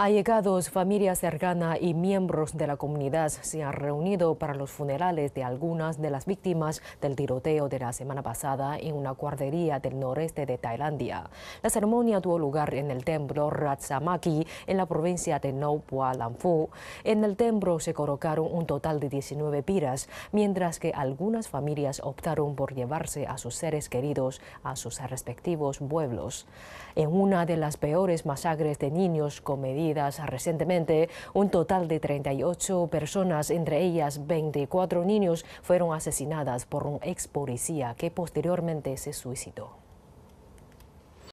Allegados, familias cercana y miembros de la comunidad se han reunido para los funerales de algunas de las víctimas del tiroteo de la semana pasada en una guardería del noreste de Tailandia. La ceremonia tuvo lugar en el templo Ratsamaki, en la provincia de Bua Lamphu. En el templo se colocaron un total de 19 piras, mientras que algunas familias optaron por llevarse a sus seres queridos a sus respectivos pueblos. En una de las peores masacres de niños cometidas recientemente. Un total de 38 personas, entre ellas 24 niños, fueron asesinadas por un ex policía que posteriormente se suicidó.